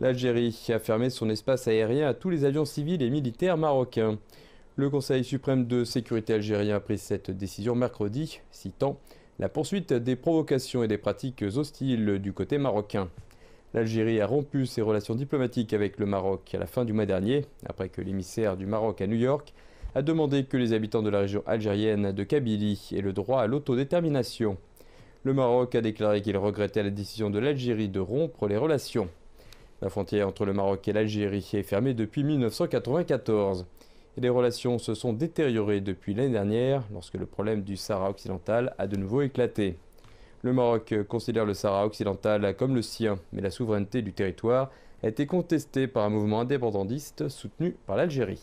L'Algérie a fermé son espace aérien à tous les avions civils et militaires marocains. Le Conseil suprême de sécurité algérien a pris cette décision mercredi, citant la poursuite des provocations et des pratiques hostiles du côté marocain. L'Algérie a rompu ses relations diplomatiques avec le Maroc à la fin du mois dernier, après que l'émissaire du Maroc à New York a demandé que les habitants de la région algérienne de Kabylie aient le droit à l'autodétermination. Le Maroc a déclaré qu'il regrettait la décision de l'Algérie de rompre les relations. La frontière entre le Maroc et l'Algérie est fermée depuis 1994. Et les relations se sont détériorées depuis l'année dernière, lorsque le problème du Sahara occidental a de nouveau éclaté. Le Maroc considère le Sahara occidental comme le sien, mais la souveraineté du territoire a été contestée par un mouvement indépendantiste soutenu par l'Algérie.